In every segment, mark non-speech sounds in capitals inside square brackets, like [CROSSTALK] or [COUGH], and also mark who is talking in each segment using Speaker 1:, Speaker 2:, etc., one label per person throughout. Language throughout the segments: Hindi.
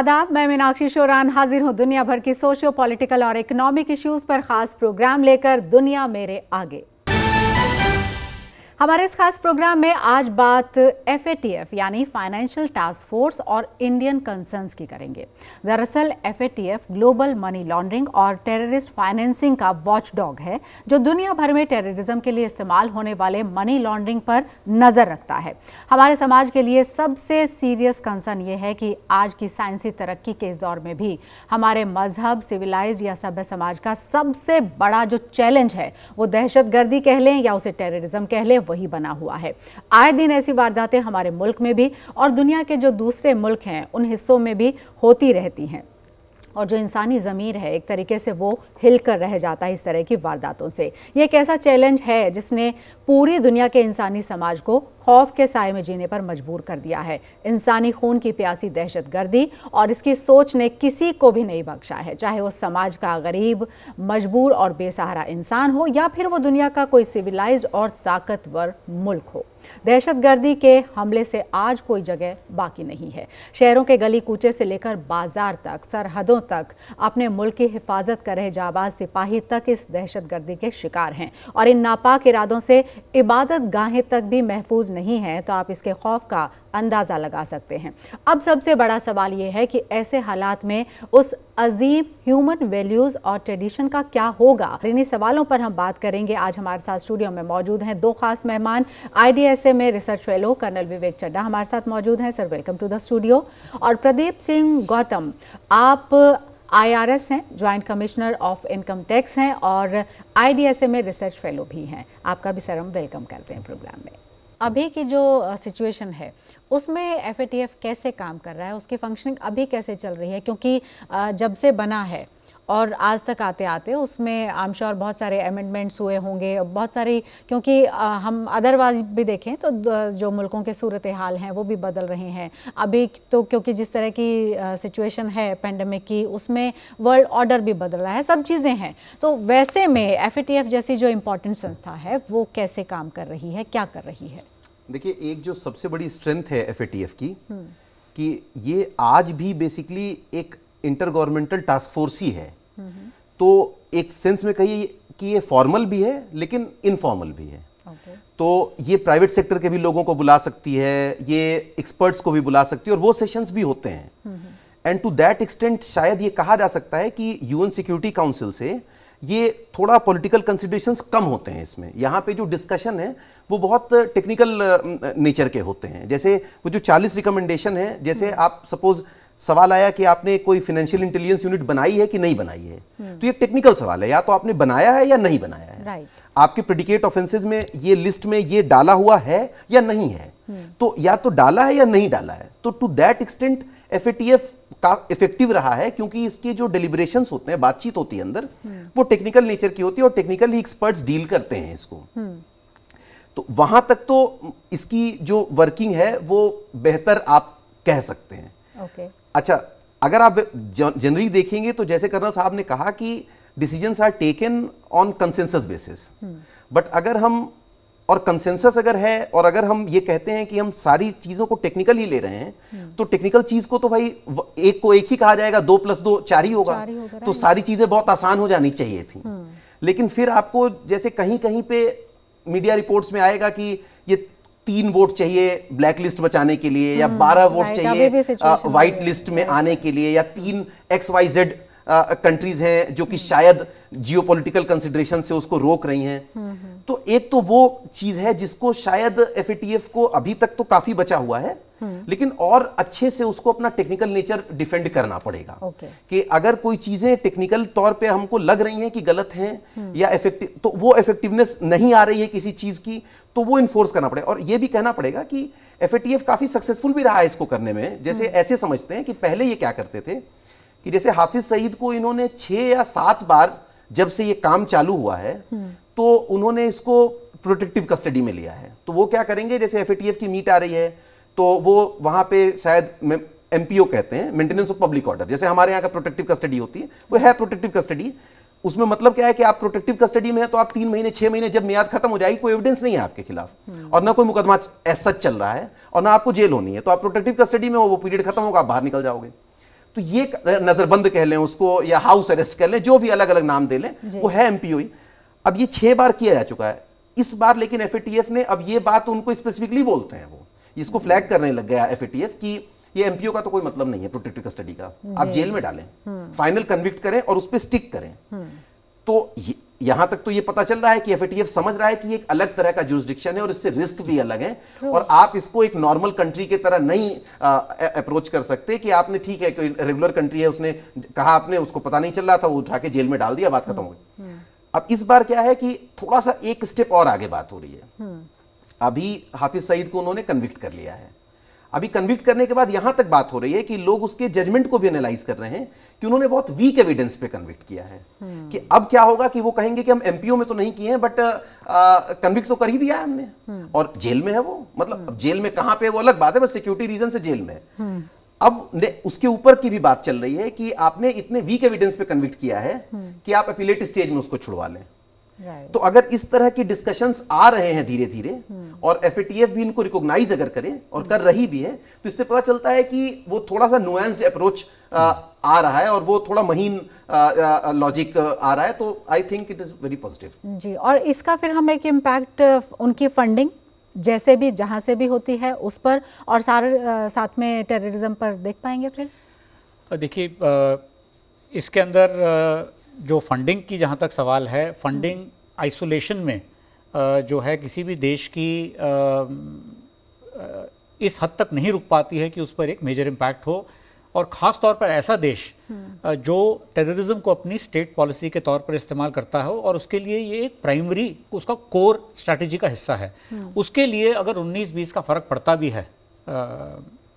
Speaker 1: आदाब मैं मीनाक्षी शोरान हाजिर हूँ दुनिया भर की सोशियो पॉलिटिकल और इकोनॉमिक इश्यूज पर खास प्रोग्राम लेकर दुनिया मेरे आगे हमारे इस खास प्रोग्राम में आज बात एफ यानी फाइनेंशियल टास्क फोर्स और इंडियन कंसर्न्स की करेंगे दरअसल एफ ग्लोबल मनी लॉन्ड्रिंग और टेररिस्ट फाइनेंसिंग का वॉचडॉग है जो दुनिया भर में टेररिज्म के लिए इस्तेमाल होने वाले मनी लॉन्ड्रिंग पर नज़र रखता है हमारे समाज के लिए सबसे सीरियस कंसर्न ये है कि आज की साइंसी तरक्की के इस दौर में भी हमारे मजहब सिविलाइज या सभ्य समाज का सबसे बड़ा जो चैलेंज है वो दहशतगर्दी कह लें या उसे टेररिज्म कह लें वही बना हुआ है आए दिन ऐसी वारदातें हमारे मुल्क में भी और दुनिया के जो दूसरे मुल्क हैं उन हिस्सों में भी होती रहती हैं और जो इंसानी ज़मीर है एक तरीके से वो हिल कर रह जाता है इस तरह की वारदातों से ये एक ऐसा चैलेंज है जिसने पूरी दुनिया के इंसानी समाज को खौफ के साय में जीने पर मजबूर कर दिया है इंसानी खून की प्यासी दहशत गर्दी और इसकी सोच ने किसी को भी नहीं बख्शा है चाहे वो समाज का गरीब मजबूर और बेसहारा इंसान हो या फिर वो दुनिया का कोई सिविलाइज और ताकतवर मुल्क हो दहशतगर्दी के हमले से आज कोई जगह बाकी नहीं है शहरों के गली कूचे से लेकर बाजार तक सरहदों तक अपने मुल्क की हिफाजत कर रहे जाबाज सिपाही तक इस दहशतगर्दी के शिकार हैं और इन नापाक इरादों से इबादत गाहें तक भी महफूज नहीं है तो आप इसके खौफ का अंदाज़ा लगा सकते हैं अब सबसे बड़ा सवाल ये है कि ऐसे हालात में उस अजीम ह्यूमन वैल्यूज़ और ट्रेडिशन का क्या होगा इन्हीं सवालों पर हम बात करेंगे आज हमारे साथ स्टूडियो में मौजूद हैं दो खास मेहमान आई में research fellow colonel Vivek Chadda हमारे साथ मौजूद हैं sir welcome to the studio और प्रदीप सिंह गौतम आप आईआरएस हैं joint commissioner of income tax हैं और आईडीएसए में रिसर्च फेलो भी हैं आपका भी सर हम वेलकम करते हैं प्रोग्राम में अभी की जो सिचुएशन है उसमें एफ कैसे काम कर रहा है उसकी फंक्शनिंग अभी कैसे चल रही है क्योंकि जब से बना है और आज तक आते आते उसमें आम श्योर बहुत सारे अमेंडमेंट्स हुए होंगे बहुत सारी क्योंकि हम अदरवाइज भी देखें तो जो मुल्कों के सूरत हाल हैं वो भी बदल रहे हैं अभी तो क्योंकि जिस तरह की सिचुएशन है पेंडेमिक की उसमें वर्ल्ड ऑर्डर भी बदल रहा है सब चीज़ें हैं तो वैसे में एफ जैसी जो इम्पोर्टेंट संस्था है वो कैसे काम कर रही है क्या कर रही है
Speaker 2: देखिए एक जो सबसे बड़ी स्ट्रेंथ है एफ की हम्म। कि ये आज भी बेसिकली एक इंटर गवर्नमेंटल टास्क फोर्स ही है तो एक सेंस में कहिए कि ये फॉर्मल भी है लेकिन इनफॉर्मल भी है okay. तो ये प्राइवेट सेक्टर के भी लोगों को बुला सकती है ये एक्सपर्ट्स को भी बुला सकती है और वो सेशंस भी होते हैं एंड टू दैट एक्सटेंट शायद ये कहा जा सकता है कि यूएन सिक्योरिटी काउंसिल से ये थोड़ा पॉलिटिकल कंसिडरेशन कम होते हैं इसमें यहाँ पे जो डिस्कशन है वो बहुत टेक्निकल नेचर के होते हैं जैसे वो जो 40 रिकमेंडेशन है जैसे हम्म। आप सपोज़ सवाल आया कि आपने कोई फाइनेंशियल इंटेलिजेंस यूनिट बनाई है कि नहीं बनाई है हम्म। तो ये टेक्निकल सवाल है या तो आपने बनाया है या नहीं बनाया है आपके प्रेडिकेट ऑफेंसेज में ये लिस्ट में ये डाला हुआ है या नहीं है हम्म। तो या तो डाला है या नहीं डाला है तो टू दैट एक्सटेंट एफ का इफेक्टिव रहा है क्योंकि इसके जो डिलीबरेशन होते हैं बातचीत होती है अंदर हम्म। वो टेक्निकल नेचर की होती है और टेक्निकल एक्सपर्ट्स डील करते हैं इसको तो वहां तक तो इसकी जो वर्किंग है वो बेहतर आप कह सकते हैं okay. अच्छा अगर आप जनरली देखेंगे तो जैसे कर्नल साहब ने कहा कि decision are taken on consensus basis but अगर हम और कंसेंसस अगर है और अगर हम ये कहते हैं कि हम सारी चीज़ों को टेक्निकल ही ले रहे हैं हम्म। तो टेक्निकल चीज़ को तो भाई एक को एक ही कहा जाएगा दो प्लस दो चार ही होगा हो तो सारी चीज़ें बहुत आसान हो जानी चाहिए थी हम्म। लेकिन फिर आपको जैसे कहीं कहीं पे मीडिया रिपोर्ट्स में आएगा कि ये तीन वोट चाहिए ब्लैक लिस्ट बचाने के लिए या हम्म, बारह वोट चाहिए व्हाइट लिस्ट में आने के लिए या तीन एक्स वाई जेड कंट्रीज हैं जो कि शायद जियो पोलिटिकल कंसिडरेशन से उसको रोक रही हैं हम्म, हम्म। तो एक तो वो चीज है जिसको शायद एफ को अभी तक तो काफी बचा हुआ है लेकिन और अच्छे से उसको अपना टेक्निकल नेचर डिफेंड करना पड़ेगा कि अगर कोई चीजें टेक्निकल तौर पे हमको लग रही हैं कि गलत हैं या इफेक्टिव तो वो इफेक्टिवनेस नहीं आ रही है किसी चीज की तो वो इन्फोर्स करना पड़ेगा और ये भी कहना पड़ेगा कि एफ काफ़ी सक्सेसफुल भी रहा है इसको करने में जैसे हम्म। ऐसे समझते हैं कि पहले ये क्या करते थे कि जैसे हाफिज सईद को इन्होंने छः या सात बार जब से ये काम चालू हुआ है हम्म। तो उन्होंने इसको प्रोटेक्टिव कस्टडी में लिया है तो वो क्या करेंगे जैसे एफ की मीट आ रही है तो वो वहां पे शायद एम कहते हैं मेंटेनेंस ऑफ पब्लिक ऑर्डर जैसे हमारे यहाँ का प्रोटेक्टिव कस्टडी होती है वो है प्रोटेक्टिव कस्टडी उसमें मतलब क्या है कि आप प्रोटेक्टिव कस्टडी में है तो आप तीन महीने छह महीने जब मियाद खत्म हो जाएगी कोई एविडेंस नहीं है आपके खिलाफ हम्म। और ना कोई मुकदमा ऐसा चल रहा है और ना आपको जेल होनी है तो आप प्रोटेक्टिव कस्टडी में हो वो पीरियड खत्म होगा आप बाहर निकल जाओगे तो ये नजरबंद कह लें उसको या हाउस अरेस्ट कह लें जो भी अलग अलग नाम दे लें वो है एमपीओई अब ये छह बार किया जा चुका है इस बार लेकिन एफ ने अब ये बात उनको स्पेसिफिकली बोलते हैं वो इसको फ्लैग करने लग गया एफ कि ये एमपीओ का तो कोई मतलब नहीं है प्रोटेक्टिव कस्टडी का आप जेल में डालें फाइनल हम्म। कन्विक्ट करें और उस पर स्टिक करें हम्म। तो यहां तक तो ये पता चल रहा है कि एफएटीएफ समझ रहा है कि एक अलग तरह का जुरिस्डिक्शन है और इससे रिस्क भी अलग है और आप इसको एक नॉर्मल कंट्री की तरह नहीं अप्रोच कर सकते कि आपने ठीक है कोई रेगुलर कंट्री है उसने कहा आपने उसको पता नहीं चल रहा था वो उठा के जेल में डाल दिया बात खत्म हो गई हम्म। अब इस बार क्या है कि थोड़ा सा एक स्टेप और आगे बात हो रही है अभी हाफिज सईद को उन्होंने कन्विक्ट कर लिया है अभी कन्विक्ट करने के बाद यहां तक बात हो रही है कि लोग उसके जजमेंट को भी एनालाइज कर रहे हैं कि उन्होंने बहुत वीक एविडेंस पे कन्विक्ट किया है कि हम्म। अब क्या होगा कि वो कहेंगे कि हम एमपीओ में तो नहीं किए हैं बट कन्विक्ट तो कर ही दिया हमने हम्म। और जेल में है वो मतलब अब जेल में कहां पे वो अलग बात है बस सिक्योरिटी रीजन से जेल में है हम्म। अब उसके ऊपर की भी बात चल रही है कि आपने इतने वीक एविडेंस पे कन्विक्ट किया है कि आप अपीलेट स्टेज में उसको छुड़वा लें तो अगर इस तरह की डिस्कशंस आ रहे हैं धीरे धीरे हम्म। और एफ भी इनको रिकॉग्नाइज अगर करे और कर हम्म। रही भी है तो इससे पता चलता है कि वो थोड़ा सा नुएंस्ड अप्रोच आ रहा है और वो थोड़ा महीन लॉजिक आ रहा है तो I think it is very positive
Speaker 1: जी और इसका फिर हम एक इम्पैक्ट उनकी फंडिंग जैसे भी जहां से भी होती है उस पर और सारे साथ में टेररिज्म पर देख पाएंगे फिर
Speaker 3: देखिए इसके अंदर जो फंडिंग की जहाँ तक सवाल है फंडिंग आइसोलेशन में जो है किसी भी देश की इस हद तक नहीं रुक पाती है कि उस पर एक मेजर इम्पैक्ट हो और ख़ास तौर पर ऐसा देश हम्म। जो टेररिज्म को अपनी स्टेट पॉलिसी के तौर पर इस्तेमाल करता हो और उसके लिए ये एक प्राइमरी उसका कोर स्ट्रैटेजी का हिस्सा है हम्म। उसके लिए अगर 19-20 का फ़र्क पड़ता भी है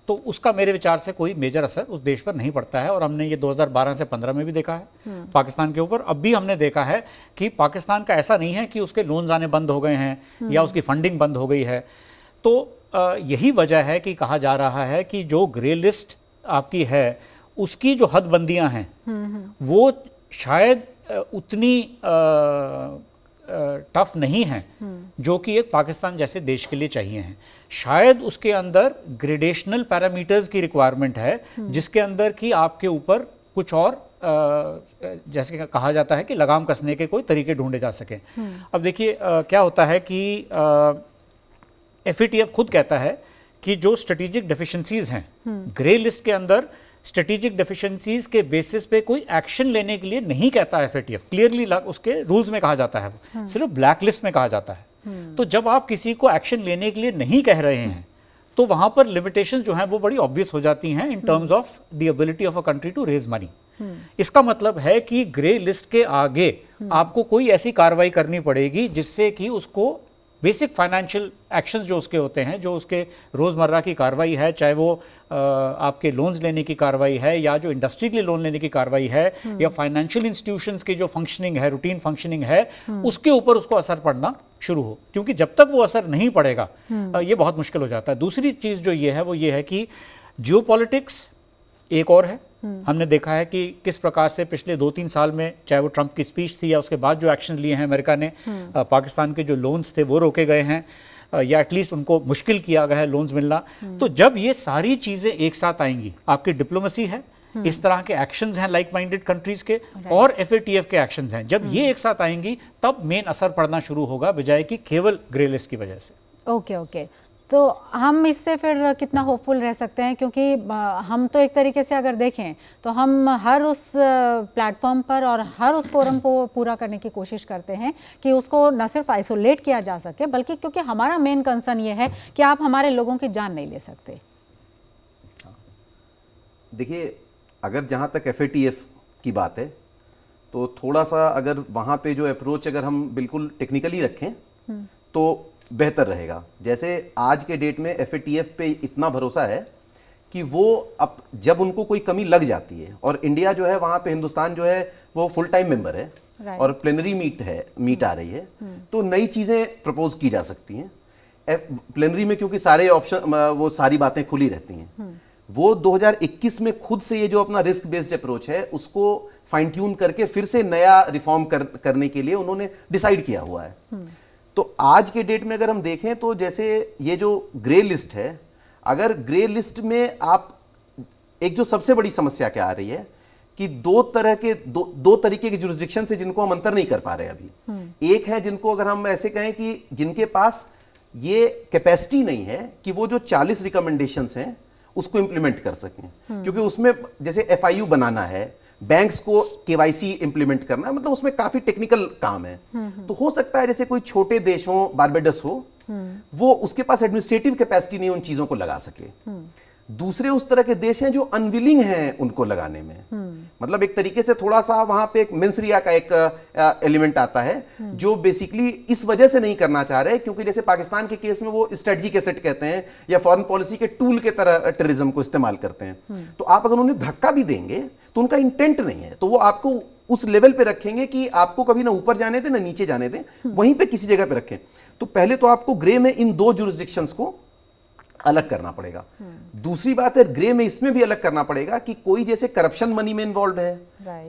Speaker 3: तो उसका मेरे विचार से कोई मेजर असर उस देश पर नहीं पड़ता है और हमने ये 2012 से 15 में भी देखा है हम्म। पाकिस्तान के ऊपर अब भी हमने देखा है कि पाकिस्तान का ऐसा नहीं है कि उसके लोन आने बंद हो गए हैं हम्म। या उसकी फंडिंग बंद हो गई है तो यही वजह है कि कहा जा रहा है कि जो ग्रे लिस्ट आपकी है उसकी जो हदबंदियाँ हैं हम्म, वो शायद उतनी टफ नहीं है जो कि एक पाकिस्तान जैसे देश के लिए चाहिए हैं शायद उसके अंदर ग्रेडेशनल पैरामीटर्स की रिक्वायरमेंट है हम्म। जिसके अंदर कि आपके ऊपर कुछ और जैसे कहा जाता है कि लगाम कसने के कोई तरीके ढूंढे जा सकें हम्म। अब देखिए क्या होता है कि एफ खुद कहता है कि जो स्ट्रेटेजिक डेफिशिएंसीज हैं ग्रे हम्म। लिस्ट के अंदर स्ट्रेटेजिक डेफिशिएंसीज के बेसिस पे कोई एक्शन लेने के लिए नहीं कहता है एफ क्लियरली उसके रूल्स में कहा जाता है सिर्फ ब्लैक लिस्ट में कहा जाता है हम्म। तो जब आप किसी को एक्शन लेने के लिए नहीं कह रहे हैं तो वहां पर लिमिटेशन जो है वो बड़ी ऑब्वियस हो जाती हैं in terms of the ability of a country to raise money इसका मतलब है कि ग्रे लिस्ट के आगे हम्म। आपको कोई ऐसी कार्रवाई करनी पड़ेगी जिससे कि उसको बेसिक फाइनेंशियल एक्शंस जो उसके होते हैं जो उसके रोज़मर्रा की कार्रवाई है चाहे वो आ, आपके लोन्स लेने की कार्रवाई है या जो इंडस्ट्री के लिए लोन लेने की कार्रवाई है हम्म। या फाइनेंशियल इंस्टीट्यूशन की जो फंक्शनिंग है रूटीन फंक्शनिंग है हम्म। उसके ऊपर उसको असर पड़ना शुरू हो क्योंकि जब तक वो असर नहीं पड़ेगा हम्म। ये बहुत मुश्किल हो जाता है दूसरी चीज़ जो ये है वो ये है कि जियो एक और है हम्म। हमने देखा है कि किस प्रकार से पिछले दो तीन साल में चाहे वो ट्रंप की स्पीच थी या उसके बाद जो एक्शन लिए हैं अमेरिका ने हम्म। पाकिस्तान के जो लोन्स थे वो रोके गए हैं या एटलीस्ट उनको मुश्किल किया गया है लोन्स मिलना हम्म। तो जब ये सारी चीज़ें एक साथ आएंगी आपकी डिप्लोमेसी है इस तरह के एक्शंस हैं लाइक माइंडेड कंट्रीज के और एफ के एक्शंस हैं जब ये एक साथ आएंगी तब मेन असर पड़ना शुरू होगा बजाय कि केवल ग्रे लिस्ट की वजह से
Speaker 1: ओके okay, ओके okay. तो हम इससे फिर कितना होपफुल रह सकते हैं क्योंकि हम तो एक तरीके से अगर देखें तो हम हर उस प्लेटफॉर्म पर और हर उस फोरम को पूरा करने की कोशिश करते हैं कि उसको न सिर्फ आइसोलेट किया जा सके बल्कि क्योंकि हमारा मेन कंसर्न ये है कि आप हमारे लोगों की जान नहीं ले सकते
Speaker 2: देखिए अगर जहाँ तक एफ की बात है तो थोड़ा सा अगर वहाँ पे जो अप्रोच अगर हम बिल्कुल टेक्निकली रखें हम्म। तो बेहतर रहेगा जैसे आज के डेट में एफ पे इतना भरोसा है कि वो अब जब उनको कोई कमी लग जाती है और इंडिया जो है वहाँ पे हिंदुस्तान जो है वो फुल टाइम मेंबर है right. और प्लेनरी मीट है मीट आ hmm. रही है hmm. तो नई चीज़ें प्रपोज की जा सकती हैं प्लेनरी में क्योंकि सारे ऑप्शन वो सारी बातें खुली रहती हैं hmm. वो 2021 में खुद से ये जो अपना रिस्क बेस्ड अप्रोच है उसको फाइन ट्यून करके फिर से नया रिफॉर्म कर, करने के लिए उन्होंने डिसाइड किया हुआ है तो आज के डेट में अगर हम देखें तो जैसे ये जो ग्रे लिस्ट है अगर ग्रे लिस्ट में आप एक जो सबसे बड़ी समस्या क्या आ रही है कि दो तरह के दो दो तरीके के जुरिस्डिक्शन से जिनको हम अंतर नहीं कर पा रहे अभी हम्म। एक है जिनको अगर हम ऐसे कहें कि जिनके पास ये कैपेसिटी नहीं है कि वो जो 40 रिकमेंडेशंस हैं उसको इम्प्लीमेंट कर सकें हम्म। क्योंकि उसमें जैसे एफ बनाना है बैंक्स को केवाईसी इंप्लीमेंट करना मतलब उसमें काफी टेक्निकल काम है हम्म, हम्म। तो हो सकता है जैसे कोई छोटे देश हो बारबेडस हम्म। हो वो उसके पास एडमिनिस्ट्रेटिव कैपेसिटी नहीं उन चीजों को लगा सके दूसरे उस तरह के देश हैं जो अनविलिंग हैं उनको लगाने में हम्म। मतलब एक तरीके से थोड़ा सा वहां पे एक मिन्सरिया का एक एलिमेंट आता है हम्म। जो बेसिकली इस वजह से नहीं करना चाह रहे क्योंकि जैसे पाकिस्तान के केस में वो के सेट कहते हैं या फॉरेन पॉलिसी के टूल के तरह टेररिज्म को इस्तेमाल करते हैं हम्म। तो आप अगर उन्हें धक्का भी देंगे तो उनका इंटेंट नहीं है तो वो आपको उस लेवल पे रखेंगे कि आपको कभी ना ऊपर जाने दें ना नीचे जाने दें वहीं पे किसी जगह पे रखें तो पहले तो आपको ग्रे में इन दो जुरिस्डिक्शंस को अलग करना पड़ेगा दूसरी बात है ग्रे में इसमें भी अलग करना पड़ेगा कि कोई जैसे करप्शन मनी में इन्वॉल्व है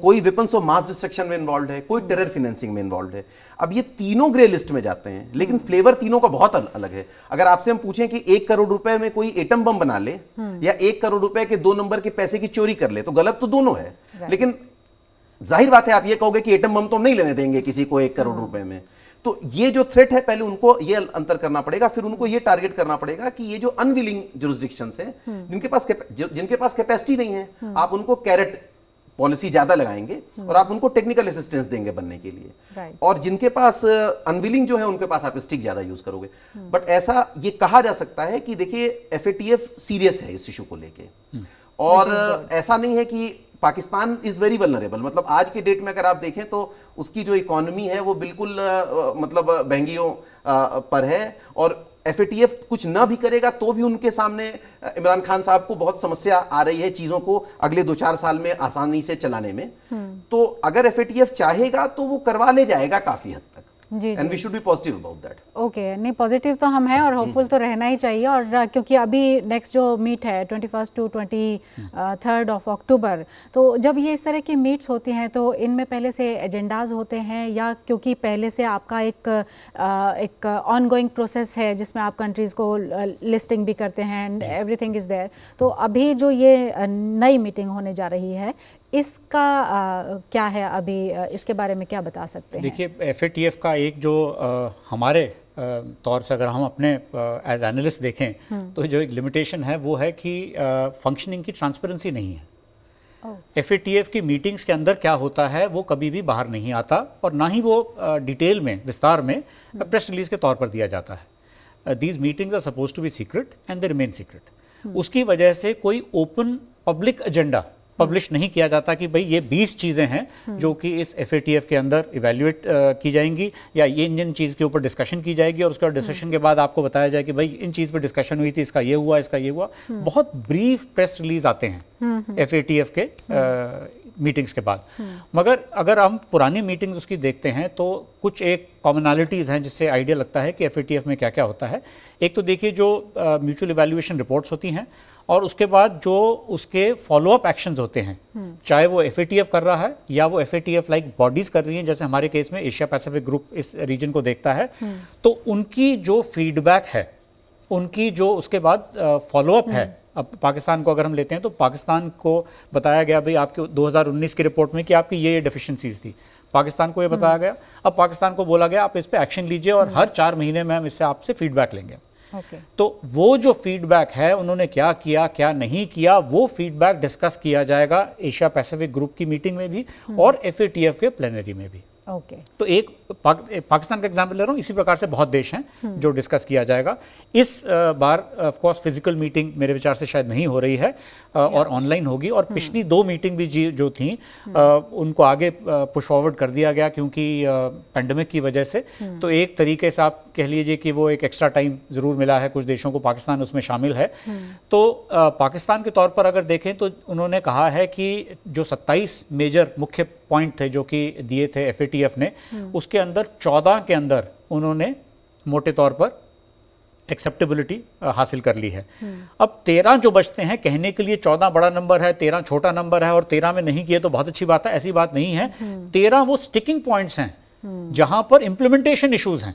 Speaker 2: कोई वेपन्स ऑफ मास डिस्ट्रक्शन में इन्वॉल्व है कोई टेरर फाइनेंसिंग में इन्वॉल्व है अब ये तीनों ग्रे लिस्ट में जाते हैं लेकिन फ्लेवर hmm. तीनों का बहुत अलग है अगर आपसे हम पूछें कि एक करोड़ रुपए में कोई एटम बम बना ले hmm. या एक करोड़ रुपए के दो नंबर के पैसे की चोरी कर ले तो गलत तो दोनों है लेकिन जाहिर बात है आप ये कहोगे कि एटम बम तो नहीं लेने देंगे किसी को एक करोड़ hmm. रुपए में तो ये जो थ्रेट है पहले उनको ये अंतर करना पड़ेगा फिर उनको ये टारगेट करना पड़ेगा कि ये जो अनविलिंग जुरिस्डिक्शन है जिनके पास जिनके पास कैपेसिटी नहीं है हम्म। आप उनको कैरेट पॉलिसी ज्यादा लगाएंगे हम्म। और आप उनको टेक्निकल असिस्टेंस देंगे बनने के लिए और जिनके पास अनविलिंग uh, जो है उनके पास आप स्टिक ज्यादा यूज करोगे बट हम्म। ऐसा ये कहा जा सकता है कि देखिए एफ सीरियस है इस इशू को लेके और ऐसा नहीं है कि पाकिस्तान इज वेरी वेलरेबल मतलब आज के डेट में अगर आप देखें तो उसकी जो इकोनॉमी है वो बिल्कुल मतलब बहंगियों पर है और एफ कुछ ना भी करेगा तो भी उनके सामने इमरान खान साहब को बहुत समस्या आ रही है चीज़ों को अगले दो चार साल में आसानी से चलाने में हम्म। तो अगर एफ चाहेगा तो वो करवा ले जाएगा काफ़ी हद and we should be positive about that
Speaker 1: okay नहीं पॉजिटिव तो हम हैं और होपफुल hmm. तो रहना ही चाहिए और uh, क्योंकि अभी नेक्स्ट जो मीट है twenty first to twenty third of October तो जब ये इस तरह की मीट्स होती हैं तो इनमें पहले से एजेंडाज होते हैं या क्योंकि पहले से आपका एक uh, एक ऑनगोइंग प्रोसेस है जिसमें आप कंट्रीज़ को लिस्टिंग uh, भी करते हैं एंड एवरीथिंग इज़ देयर तो अभी जो ये नई मीटिंग होने जा रही है इसका आ, क्या है अभी इसके बारे में क्या बता सकते हैं
Speaker 3: देखिए एफ का एक जो आ, हमारे तौर से अगर हम अपने एज एनालिस्ट देखें हम्म। तो जो एक लिमिटेशन है वो है कि फंक्शनिंग की ट्रांसपेरेंसी नहीं
Speaker 1: है
Speaker 3: एफ ए की मीटिंग्स के अंदर क्या होता है वो कभी भी बाहर नहीं आता और ना ही वो डिटेल में विस्तार में प्रेस हम्म। रिलीज के तौर पर दिया जाता है these meetings are suppose to be secret and they remain secret उसकी वजह से कोई ओपन पब्लिक एजेंडा पब्लिश नहीं किया जाता कि भाई ये 20 चीज़ें हैं हम्म। जो कि इस एफ के अंदर इवेल्युएट की जाएंगी या ये इन जिन चीज़ के ऊपर डिस्कशन की जाएगी और उसके डिस्कशन हम्म। के बाद आपको बताया जाए कि भाई इन चीज़ पर डिस्कशन हुई थी इसका ये हुआ इसका ये हुआ हम्म। बहुत ब्रीफ प्रेस रिलीज आते हैं एफ के मीटिंग्स के बाद मगर अगर हम पुरानी मीटिंग्स उसकी देखते हैं तो कुछ एक कॉमनैलिटीज़ हैं जिससे आइडिया लगता है कि एफ में क्या क्या होता है एक तो देखिए जो म्यूचुअल इवेल्युएशन रिपोर्ट्स होती हैं और उसके बाद जो उसके फॉलोअप एक्शंस होते हैं हम्म। चाहे वो एफ कर रहा है या वो एफ लाइक बॉडीज कर रही हैं जैसे हमारे केस में एशिया पैसिफिक ग्रुप इस रीजन को देखता है हम्म। तो उनकी जो फीडबैक है उनकी जो उसके बाद फॉलोअप है हम्म। अब पाकिस्तान को अगर हम लेते हैं तो पाकिस्तान को बताया गया भाई आपके 2019 की रिपोर्ट में कि आपकी ये ये डिफिशेंसीज थी पाकिस्तान को ये बताया गया अब पाकिस्तान को बोला गया आप इस पर एक्शन लीजिए और हर चार महीने में हम इससे आपसे फीडबैक लेंगे okay. तो वो जो फीडबैक है उन्होंने क्या किया क्या नहीं किया वो फीडबैक डिस्कस किया जाएगा एशिया पैसिफिक ग्रुप की मीटिंग में भी हम्म। और एफ के प्लेनरी में भी ओके okay. तो एक पाक, पाकिस्तान का एग्जाम्पल ले रहा हूँ इसी प्रकार से बहुत देश हैं हम्म। जो डिस्कस किया जाएगा इस बार ऑफ कोर्स फिजिकल मीटिंग मेरे विचार से शायद नहीं हो रही है और ऑनलाइन होगी और हम्म। पिछली दो मीटिंग भी जी जो थी हम्म। उनको आगे पुश फॉरवर्ड कर दिया गया क्योंकि पेंडेमिक की वजह से तो एक तरीके से आप कह लीजिए कि वो एक एक्स्ट्रा टाइम ज़रूर मिला है कुछ देशों को पाकिस्तान उसमें शामिल है तो पाकिस्तान के तौर पर अगर देखें तो उन्होंने कहा है कि जो सत्ताईस मेजर मुख्य पॉइंट थे जो कि दिए थे एफ ने उसके अंदर चौदह के अंदर उन्होंने मोटे तौर पर एक्सेप्टेबिलिटी हासिल कर ली है अब तेरह जो बचते हैं कहने के लिए चौदह बड़ा नंबर है तेरह छोटा नंबर है और तेरह में नहीं किए तो बहुत अच्छी बात है ऐसी बात नहीं है तेरह वो स्टिकिंग पॉइंट्स हैं जहां पर इम्प्लीमेंटेशन इशूज हैं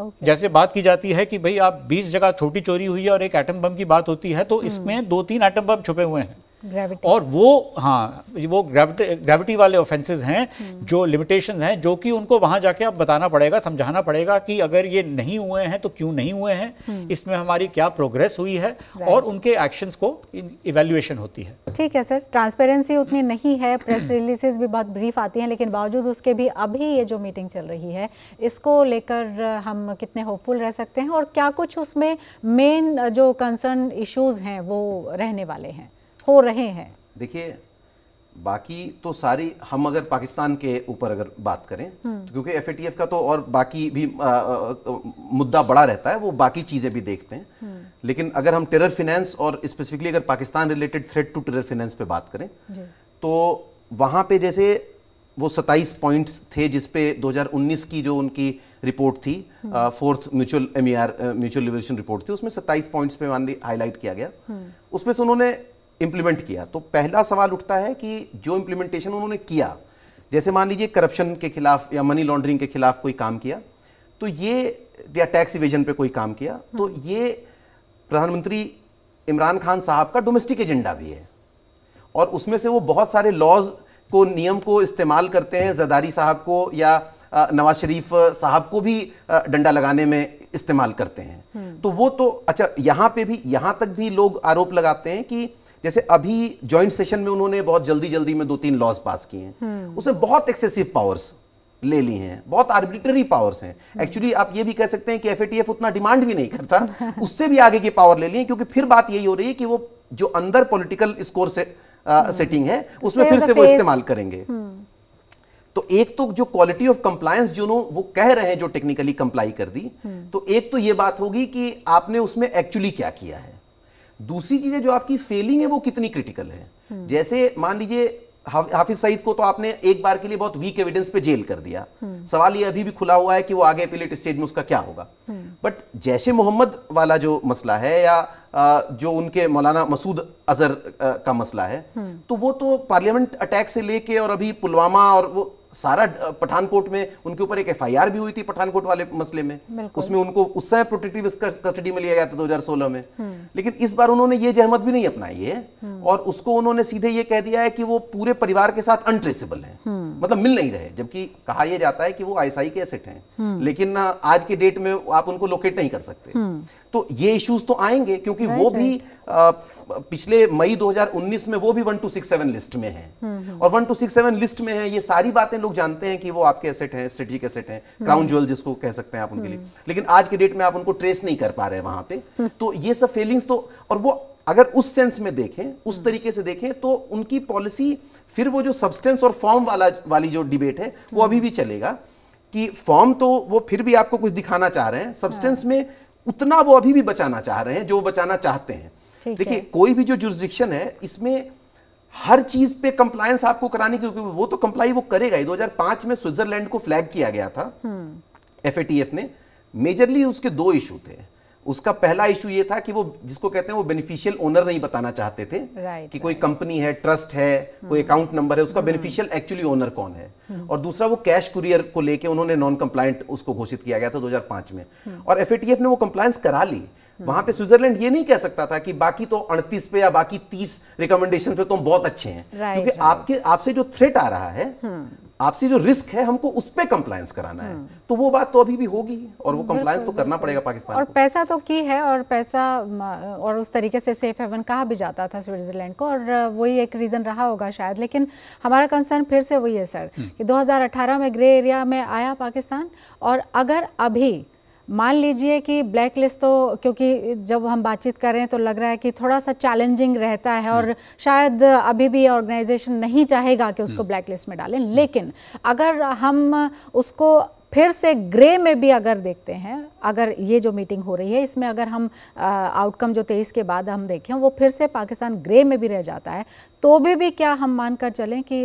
Speaker 3: Okay. जैसे बात की जाती है कि भाई आप 20 जगह छोटी चोरी हुई है और एक एटम बम की बात होती है तो हम्म। इसमें दो तीन एटम बम छुपे हुए हैं ग्रेविटी और वो हाँ वो ग्रेविटी ग्रेविटी वाले ऑफेंसेस हैं हम्म। जो लिमिटेशंस हैं जो कि उनको वहाँ जाके अब बताना पड़ेगा समझाना पड़ेगा कि अगर ये नहीं हुए हैं तो क्यों नहीं हुए हैं हम्म। इसमें हमारी क्या प्रोग्रेस हुई है और उनके एक्शंस को इवेल्युएशन होती है
Speaker 1: ठीक है सर ट्रांसपेरेंसी उतनी नहीं है प्रेस रिलीजेज भी बहुत ब्रीफ आती हैं लेकिन बावजूद उसके भी अभी ये जो मीटिंग चल रही है इसको लेकर हम कितने होपफुल रह सकते हैं और क्या कुछ उसमें मेन जो कंसर्न इशूज हैं वो रहने वाले हैं हो रहे हैं
Speaker 2: देखिए बाकी तो सारी हम अगर पाकिस्तान के ऊपर अगर बात करें हम्म। तो क्योंकि एफ का तो और बाकी भी आ, आ, मुद्दा बड़ा रहता है वो बाकी चीज़ें भी देखते हैं हम्म। लेकिन अगर हम टेरर फिनेंस और स्पेसिफिकली अगर Pakistan related threat to terror finance पे बात करें तो वहाँ पे जैसे वो सत्ताईस पॉइंट्स थे जिसपे 2019 की जो उनकी रिपोर्ट थी fourth mutual M mutual liberation report थी उसमें सत्ताईस पॉइंट्स पे मान ली हाईलाइट किया गया हम्म। उसमें से उन्होंने इम्प्लीमेंट किया तो पहला सवाल उठता है कि जो इम्प्लीमेंटेशन उन्होंने किया जैसे मान लीजिए करप्शन के खिलाफ या मनी लॉन्ड्रिंग के खिलाफ कोई काम किया तो ये या टैक्स इवेजन पे कोई काम किया तो हम्म। ये प्रधानमंत्री इमरान खान साहब का डोमेस्टिक एजेंडा भी है और उसमें से वो बहुत सारे लॉज को नियम को इस्तेमाल करते हैं जदारी साहब को या नवाज शरीफ साहब को भी डंडा लगाने में इस्तेमाल करते हैं हम्म। तो वो तो अच्छा यहाँ पे भी यहाँ तक भी लोग आरोप लगाते हैं कि जैसे अभी ज्वाइंट सेशन में उन्होंने बहुत जल्दी जल्दी में दो तीन लॉज पास किए हैं हम्म। उसमें बहुत एक्सेसिव पावर्स ले ली हैं बहुत आर्बिट्ररी पावर्स हैं एक्चुअली हम्म। आप ये भी कह सकते हैं कि एफ उतना डिमांड भी नहीं करता [LAUGHS] उससे भी आगे की पावर ले ली है क्योंकि फिर बात यही हो रही है कि वो जो अंदर पॉलिटिकल स्कोर से सेटिंग हम्म। है उसमें फिर से वो इस्तेमाल करेंगे तो एक तो जो क्वालिटी ऑफ कंप्लायंस जो नो वो कह रहे हैं जो टेक्निकली कंप्लाई कर दी तो एक तो ये बात होगी कि आपने उसमें एक्चुअली क्या किया है दूसरी चीजें जो आपकी फेलिंग है वो कितनी क्रिटिकल है हम्म। जैसे मान लीजिए हाफिज सईद को तो आपने एक बार के लिए बहुत वीक एविडेंस पे जेल कर दिया हम्म। सवाल ये अभी भी खुला हुआ है कि वो आगे अपीलेट स्टेज में उसका क्या होगा बट हम्म। जैश मोहम्मद वाला जो मसला है या जो उनके मौलाना मसूद अजहर का मसला है तो वो तो पार्लियामेंट अटैक से लेके और अभी पुलवामा और वो सारा पठानकोट में उनके ऊपर एक एफआईआर भी हुई थी पठानकोट वाले मसले में उसमें उनको उस समय प्रोटेक्टिव कस्टडी में लिया गया था 2016 में हम्म। लेकिन इस बार उन्होंने ये जहमत भी नहीं अपनाई है हम्म। और उसको उन्होंने सीधे ये कह दिया है कि वो पूरे परिवार के साथ अनट्रेसेबल है हम्म। मतलब मिल नहीं रहे जबकि कहा यह जाता है कि वो आईएसआई के एसेट हैं लेकिन आज के डेट में आप उनको लोकेट नहीं कर सकते तो ये इश्यूज तो आएंगे क्योंकि वो भी पिछले मई 2019 में वो भी 1267 लिस्ट में है हम्म, हम्म। और 1267 लिस्ट में है ये सारी बातें लोग जानते हैं कि वो आपके एसेट हैं स्ट्रेटेजिक एसेट हैं क्राउन हम्म। ज्वेल जिसको कह सकते हैं आप उनके लिए लेकिन आज के डेट में आप उनको ट्रेस नहीं कर पा रहे वहां पे तो ये सब फेलिंग्स तो और वो अगर उस सेंस में देखें उस तरीके से देखें तो उनकी पॉलिसी फिर वो जो सब्सटेंस और फॉर्म वाला वाली जो डिबेट है वो अभी भी चलेगा कि फॉर्म तो वो फिर भी आपको कुछ दिखाना चाह रहे हैं सब्सटेंस हाँ। में उतना वो अभी भी बचाना चाह रहे हैं जो बचाना चाहते हैं देखिए कोई भी जो जुरिस्डिक्शन है इसमें हर चीज पे कंप्लायंस आपको कराने की वो तो कंप्लाई वो करेगा ही 2005 में स्विट्जरलैंड को फ्लैग किया गया था
Speaker 4: एफ
Speaker 2: हम्म। ने मेजरली उसके दो इशू थे उसका पहला इशू ये था कि वो जिसको कहते हैं वो बेनिफिशियल ओनर नहीं बताना चाहते थे right, कि कोई right. कंपनी है ट्रस्ट है हम्म। कोई अकाउंट नंबर है उसका बेनिफिशियल एक्चुअली ओनर कौन है हम्म। और दूसरा वो कैश कुरियर को लेके उन्होंने नॉन कंप्लाइंट उसको घोषित किया गया था 2005 में हम्म। और एफ ने वो कंप्लायंस करा ली वहां पे स्विट्जरलैंड ये नहीं कह सकता था कि बाकी तो 38 पे या बाकी 30 रिकमेंडेशन पे तो बहुत अच्छे हैं क्योंकि आपके आपसे जो थ्रेट आ रहा है आपसी जो रिस्क है हमको उस पर कंप्लायंस कराना है हम्म। तो वो बात तो अभी भी होगी और वो कंप्लायंस तो करना पड़ेगा पाकिस्तान और को।
Speaker 1: पैसा तो की है और पैसा और उस तरीके से सेफ हेवन कहा भी जाता था स्विट्जरलैंड को और वही एक रीज़न रहा होगा शायद लेकिन हमारा कंसर्न फिर से वही है सर हम्म। कि 2018 में ग्रे एरिया में आया पाकिस्तान और अगर अभी मान लीजिए कि ब्लैक लिस्ट तो क्योंकि जब हम बातचीत कर रहे हैं तो लग रहा है कि थोड़ा सा चैलेंजिंग रहता है और शायद अभी भी ऑर्गेनाइजेशन नहीं चाहेगा कि उसको ब्लैक हम्म। लिस्ट में डालें लेकिन अगर हम उसको फिर से ग्रे में भी अगर देखते हैं अगर ये जो मीटिंग हो रही है इसमें अगर हम आउटकम जो तेईस के बाद हम देखें वो फिर से पाकिस्तान ग्रे में भी रह जाता है तो भी भी क्या हम मानकर चलें कि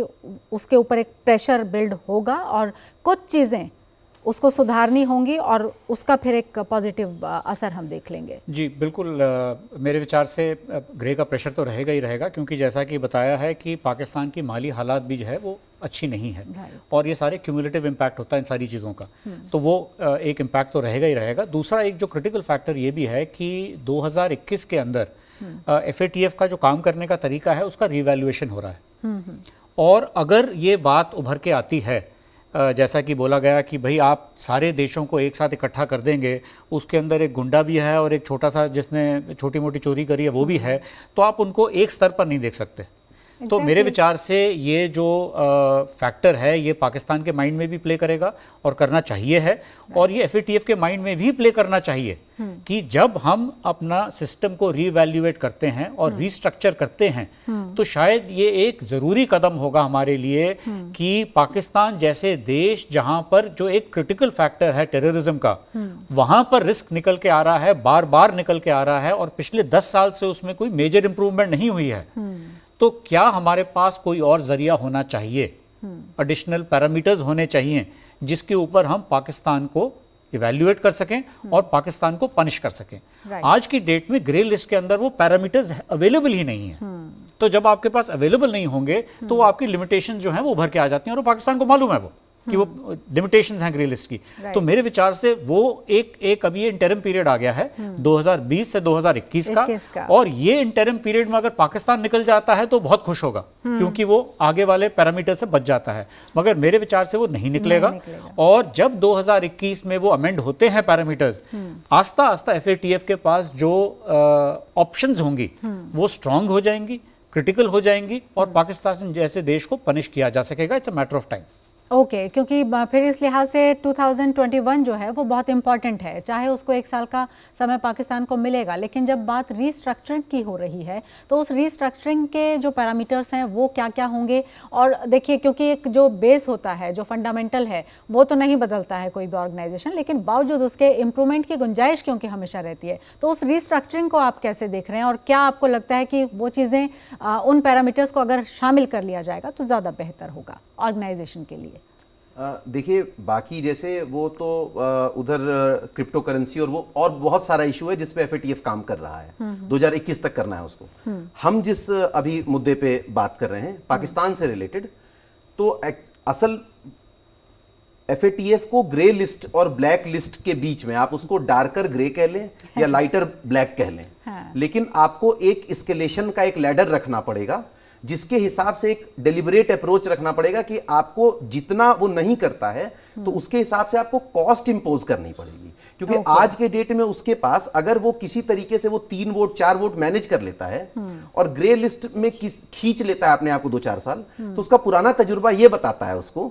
Speaker 1: उसके ऊपर एक प्रेशर बिल्ड होगा और कुछ चीज़ें उसको सुधारनी होंगी और उसका फिर एक पॉजिटिव असर हम देख लेंगे
Speaker 3: जी बिल्कुल आ, मेरे विचार से ग्रे का प्रेशर तो रहेगा ही रहेगा क्योंकि जैसा कि बताया है कि पाकिस्तान की माली हालात भी जो है वो अच्छी नहीं है और ये सारे क्यूमुलेटिव इम्पैक्ट होता है इन सारी चीज़ों का hmm. तो वो एक इम्पैक्ट तो रहेगा ही रहेगा दूसरा एक जो क्रिटिकल फैक्टर ये भी है कि दो के अंदर एफ hmm. का जो काम करने का तरीका है उसका रिवेल्यूएशन हो रहा है hmm, और अगर ये बात उभर के आती है जैसा कि बोला गया कि भाई आप सारे देशों को एक साथ इकट्ठा कर देंगे उसके अंदर एक गुंडा भी है और एक छोटा सा जिसने छोटी मोटी चोरी करी है वो भी है तो आप उनको एक स्तर पर नहीं देख सकते exactly. तो मेरे विचार से ये जो फैक्टर है ये पाकिस्तान के माइंड में भी प्ले करेगा और करना चाहिए है और ये एफ के माइंड में भी प्ले करना चाहिए हम्म। कि जब हम अपना सिस्टम को रीवैल्यूएट करते हैं और रीस्ट्रक्चर हम्म। करते हैं हम्म। तो शायद ये एक ज़रूरी कदम होगा हमारे लिए कि पाकिस्तान जैसे देश जहां पर जो एक क्रिटिकल फैक्टर है टेररिज्म का वहां पर रिस्क निकल के आ रहा है बार बार निकल के आ रहा है और पिछले दस साल से उसमें कोई मेजर इंप्रूवमेंट नहीं हुई है तो क्या हमारे पास कोई और ज़रिया होना चाहिए एडिशनल हम्म। पैरामीटर्स होने चाहिए जिसके ऊपर हम पाकिस्तान को इवेल्युएट कर सकें हम्म। और पाकिस्तान को पनिश कर सकें आज की डेट में ग्रे लिस्ट के अंदर वो पैरामीटर्स अवेलेबल ही नहीं है हम्म। तो जब आपके पास अवेलेबल नहीं होंगे तो वो आपकी लिमिटेशन जो है वो उभर के आ जाती हैं और पाकिस्तान को मालूम है वो कि वो लिमिटेशंस हम्म। हैं ग्रे लिस्ट की तो मेरे विचार से वो एक एक अभी ये इंटरम पीरियड आ गया है 2020 हम्म। से 2021 का, का और ये इंटरम पीरियड में अगर पाकिस्तान निकल जाता है तो बहुत खुश होगा हम्म। क्योंकि वो आगे वाले पैरामीटर से बच जाता है मगर मेरे विचार से वो नहीं निकलेगा, नहीं निकलेगा। और जब 2021 में वो अमेंड होते हैं पैरामीटर्स आस्ता आस्ता एफ के पास जो ऑप्शन होंगी वो स्ट्रांग हो जाएंगी क्रिटिकल हो जाएंगी और पाकिस्तान जैसे देश को पनिश किया जा सकेगा it's a matter of time
Speaker 1: okay okay, क्योंकि फिर इस लिहाज से 2021 जो है वो बहुत इम्पॉर्टेंट है चाहे उसको एक साल का समय पाकिस्तान को मिलेगा लेकिन जब बात रीस्ट्रक्चरिंग की हो रही है तो उस रीस्ट्रक्चरिंग के जो पैरामीटर्स हैं वो क्या क्या होंगे और देखिए क्योंकि एक जो बेस होता है जो फंडामेंटल है वो तो नहीं बदलता है कोई भी ऑर्गेनाइजेशन लेकिन बावजूद उसके इम्प्रूवमेंट की गुंजाइश क्योंकि हमेशा रहती है तो उस रीस्ट्रक्चरिंग को आप कैसे देख रहे हैं और क्या आपको लगता है कि वो चीज़ें उन पैरामीटर्स को अगर शामिल कर लिया जाएगा तो ज़्यादा बेहतर होगा ऑर्गेनाइजेशन के लिए
Speaker 2: देखिए बाकी जैसे वो तो उधर क्रिप्टो करेंसी और वो और बहुत सारा इशू है जिसपे एफ काम कर रहा है 2021 हम्म, हम्म। तक करना है उसको हम्म। हम जिस अभी मुद्दे पे बात कर रहे हैं पाकिस्तान से रिलेटेड तो असल एफ को ग्रे लिस्ट और ब्लैक लिस्ट के बीच में आप उसको डार्कर ग्रे कह लें या हाँ। लाइटर ब्लैक कह लें हाँ। लेकिन आपको एक स्केलेशन का एक लैडर रखना पड़ेगा जिसके हिसाब से एक डिलीवरेट अप्रोच रखना पड़ेगा कि आपको जितना वो नहीं करता है तो हम्म। उसके हिसाब से आपको कॉस्ट इंपोज करनी पड़ेगी क्योंकि okay. आज के डेट में उसके पास अगर वो किसी तरीके से वो तीन वोट चार वोट मैनेज कर लेता है हम्म। और ग्रे लिस्ट में खींच लेता है अपने आप को दो चार साल हम्म। तो उसका पुराना तजुर्बा ये बताता है उसको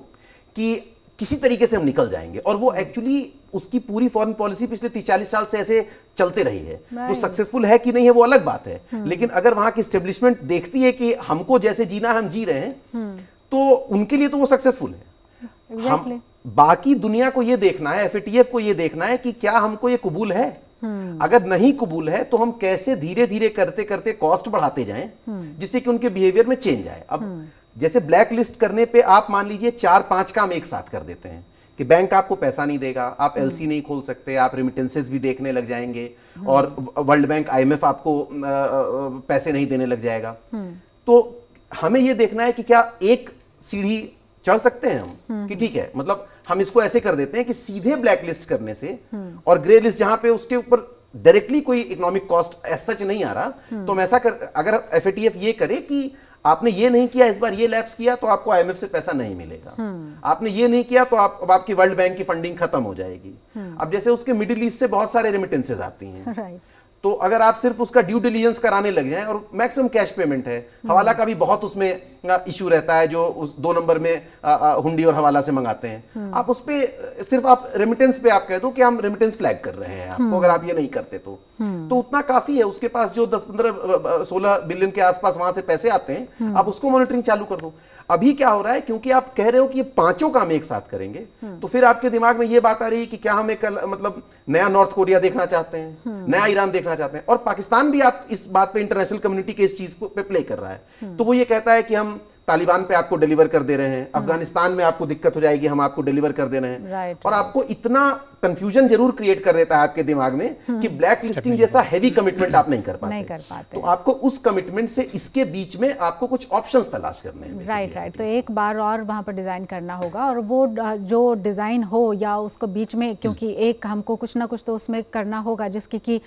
Speaker 2: कि किसी तरीके से हम निकल जाएंगे और वो एक्चुअली हम्म। उसकी पूरी फॉरेन पॉलिसी पिछले तीस चालीस साल से ऐसे चलते रही है right. तो सक्सेसफुल है कि नहीं है वो अलग बात है हम्म। लेकिन अगर वहां की स्टेब्लिशमेंट देखती है कि हमको जैसे जीना हम जी रहे हैं हम्म। तो उनके लिए तो वो सक्सेसफुल है exactly. हम बाकी दुनिया को ये देखना है एफ को ये देखना है कि क्या हमको ये कबूल है अगर नहीं कबूल है तो हम कैसे धीरे धीरे करते करते कॉस्ट बढ़ाते जाएं जिससे कि उनके बिहेवियर में चेंज आए अब जैसे ब्लैक लिस्ट करने पे आप मान लीजिए चार पांच काम एक साथ कर देते हैं कि बैंक आपको पैसा नहीं देगा आप एलसी हम्म। नहीं खोल सकते आप रिमिटेंसेस भी देखने लग जाएंगे हम्म। और वर्ल्ड बैंक आईएमएफ आपको पैसे नहीं देने लग जाएगा हम्म। तो हमें यह देखना है कि क्या एक सीढ़ी चढ़ सकते हैं हम कि ठीक है मतलब हम इसको ऐसे कर देते हैं कि सीधे ब्लैक लिस्ट करने से और ग्रे लिस्ट जहां पे उसके ऊपर डायरेक्टली कोई इकोनॉमिक कॉस्ट सच नहीं आ रहा तो हम ऐसा कर अगर एफ ये करे कि आपने ये नहीं किया इस बार ये लैप्स किया तो आपको आईएमएफ से पैसा नहीं मिलेगा हम्म। आपने ये नहीं किया तो आप अब आपकी वर्ल्ड बैंक की फंडिंग खत्म हो जाएगी हम्म। अब जैसे उसके मिडिल ईस्ट से बहुत सारे रेमिटेंसेज आती हैं तो अगर आप सिर्फ उसका ड्यू डिलीजेंस कराने लग जाएं और मैक्सिमम कैश पेमेंट है हम्म। हवाला का भी बहुत उसमें इशू रहता है जो उस दो नंबर में हुंडी और हवाला से मंगाते हैं हम्म। आप उस पर सिर्फ आप रेमिटेंस पे आप कह दो कि हम रेमिटेंस फ्लैग कर रहे हैं आपको हम्म। अगर आप ये नहीं करते तो तो उतना काफी है उसके पास जो दस पंद्रह सोलह बिलियन के आसपास वहां से पैसे आते हैं आप उसको मॉनिटरिंग चालू कर दो अभी क्या हो रहा है क्योंकि आप कह रहे हो कि ये पांचों काम एक साथ करेंगे हम्म। तो फिर आपके दिमाग में ये बात आ रही है कि क्या हम एक मतलब नया नॉर्थ कोरिया देखना चाहते हैं हम्म। नया ईरान देखना चाहते हैं और पाकिस्तान भी आप इस बात पे इंटरनेशनल कम्युनिटी के इस चीज पे प्ले कर रहा है हम्म। तो वो ये कहता है कि हम तालिबान पे आपको डिलीवर कर दे रहे हैं हाँ। अफगानिस्तान में आपको दिक्कत हो जाएगी हम आपको डिलीवर कर दे रहे हैं right, और आपको इतना कंफ्यूजन जरूर क्रिएट कर देता है आपके दिमाग में हाँ। कि ब्लैक लिस्टिंग जैसा हैवी कमिटमेंट आप नहीं कर पाते
Speaker 1: नहीं कर पाते तो
Speaker 2: आपको उस कमिटमेंट से इसके बीच में आपको कुछ ऑप्शंस तलाश करने
Speaker 1: हैं राइट राइट तो एक बार और वहां पर डिजाइन करना होगा और वो जो डिजाइन हो या उसको बीच में हम्म। क्योंकि एक हमको कुछ ना कुछ तो उसमें करना होगा जिसकी कि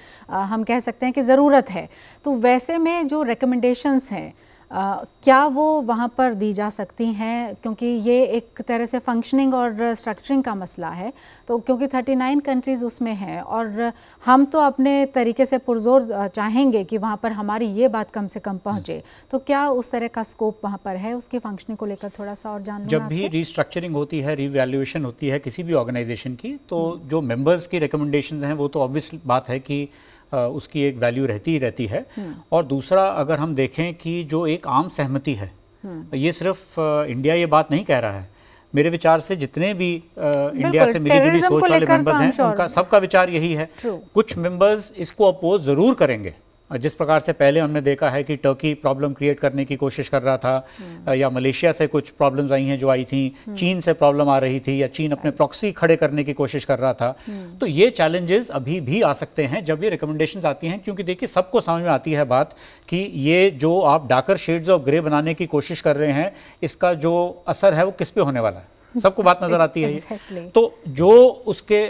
Speaker 1: हम कह सकते हैं कि जरूरत है तो वैसे में जो रिकमेंडेशंस हैं आ, क्या वो वहाँ पर दी जा सकती हैं क्योंकि ये एक तरह से फंक्शनिंग और स्ट्रक्चरिंग का मसला है तो क्योंकि 39 कंट्रीज़ उसमें हैं और हम तो अपने तरीके से पुरजोर चाहेंगे कि वहाँ पर हमारी ये बात कम से कम पहुँचे हम्म। तो क्या उस तरह का स्कोप वहाँ पर है उसकी फंक्शनिंग को लेकर थोड़ा सा और जान जब भी
Speaker 3: रिस्ट्रक्चरिंग होती है रिवैल्यूएशन होती है किसी भी ऑर्गेनाइजेशन की तो हम्म। जो मेम्बर्स की रिकमेंडेशन हैं वो तो ऑब्वियस बात है कि उसकी एक वैल्यू रहती ही रहती है हम्म। और दूसरा अगर हम देखें कि जो एक आम सहमति है हम्म। ये सिर्फ इंडिया ये बात नहीं कह रहा है मेरे विचार से जितने भी इंडिया से मिली जुली सोच वाले मेंबर्स तो हैं उनका सबका विचार यही है कुछ मेंबर्स इसको अपोज ज़रूर करेंगे जिस प्रकार से पहले हमने देखा है कि टर्की प्रॉब्लम क्रिएट करने की कोशिश कर रहा था हम्म। या मलेशिया से कुछ प्रॉब्लम्स आई हैं जो आई थी हम्म। चीन से प्रॉब्लम आ रही थी या चीन अपने प्रॉक्सी खड़े करने की कोशिश कर रहा था हम्म। तो ये चैलेंजेस अभी भी आ सकते हैं जब ये रिकमेंडेशन आती हैं क्योंकि देखिए सबको समझ में आती है बात कि ये जो आप डाकर शेड्स ऑफ ग्रे बनाने की कोशिश कर रहे हैं इसका जो असर है वो किस पे होने वाला है सबको बात नजर आती है exactly. तो जो उसके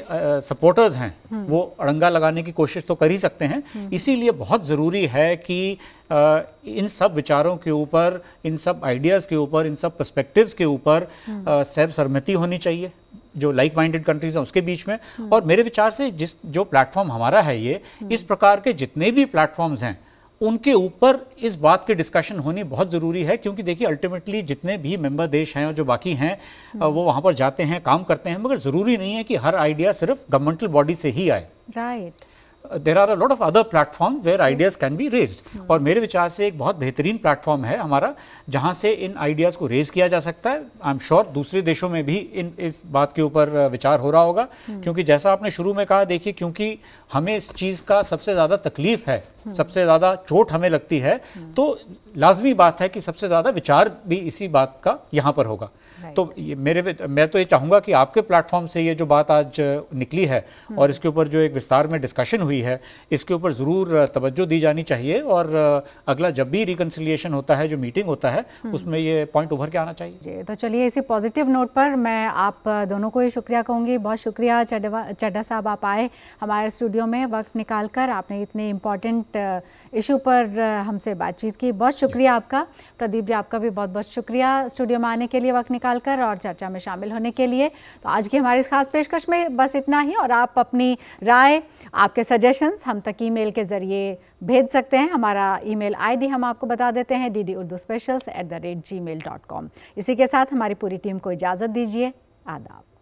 Speaker 3: सपोर्टर्स हैं हम्म। वो अड़ंगा लगाने की कोशिश तो कर ही सकते हैं हम्म। इसीलिए बहुत ज़रूरी है कि आ, इन सब विचारों के ऊपर इन सब आइडियाज़ के ऊपर इन सब पर्सपेक्टिव्स के ऊपर सर्व हम्म। सरमति होनी चाहिए जो लाइक माइंडेड कंट्रीज हैं उसके बीच में और मेरे विचार से जिस जो प्लेटफॉर्म हमारा है ये इस प्रकार के जितने भी प्लेटफॉर्म्स हैं उनके ऊपर इस बात की डिस्कशन होनी बहुत ज़रूरी है क्योंकि देखिए अल्टीमेटली जितने भी मेंबर देश हैं और जो बाकी हैं हम्म। वो वहाँ पर जाते हैं काम करते हैं मगर ज़रूरी नहीं है कि हर आइडिया सिर्फ गवर्नमेंटल बॉडी से ही आए right there are a lot of other platform where ideas can be raised और मेरे विचार से एक बहुत बेहतरीन प्लेटफॉर्म है हमारा जहाँ से इन आइडियाज़ को रेज किया जा सकता है आई एम श्योर दूसरे देशों में भी इन इस बात के ऊपर विचार हो रहा होगा hmm. क्योंकि जैसा आपने शुरू में कहा देखिए क्योंकि हमें इस चीज़ का सबसे ज़्यादा तकलीफ है सबसे ज़्यादा चोट हमें लगती है तो लाजमी बात है कि सबसे ज़्यादा विचार भी इसी बात का यहाँ पर होगा तो ये मेरे मैं तो ये चाहूंगा कि आपके प्लेटफॉर्म से ये जो बात आज निकली है हम्म। और इसके ऊपर जो एक विस्तार में डिस्कशन हुई है इसके ऊपर ज़रूर तवज्जो दी जानी चाहिए और अगला जब भी रिकनसिलियेशन होता है जो मीटिंग होता है हम्म। उसमें ये पॉइंट उभर के आना चाहिए
Speaker 1: तो चलिए इसी पॉजिटिव नोट पर मैं आप दोनों को ही शुक्रिया कहूंगी बहुत शुक्रिया चड्डा साहब आप आए हमारे स्टूडियो में वक्त निकाल आपने इतने इंपॉर्टेंट इशू uh, पर uh, हमसे बातचीत की बहुत शुक्रिया आपका प्रदीप जी आपका भी बहुत बहुत शुक्रिया स्टूडियो में आने के लिए वक्त निकाल कर और चर्चा में शामिल होने के लिए तो आज की हमारी इस खास पेशकश में बस इतना ही और आप अपनी राय आपके सजेशंस हम तक ई के ज़रिए भेज सकते हैं हमारा ई मेल हम आपको बता देते हैं D D Urdu specials at the rate Gmail dot com इसी के साथ हमारी पूरी टीम को इजाज़त दीजिए आदाब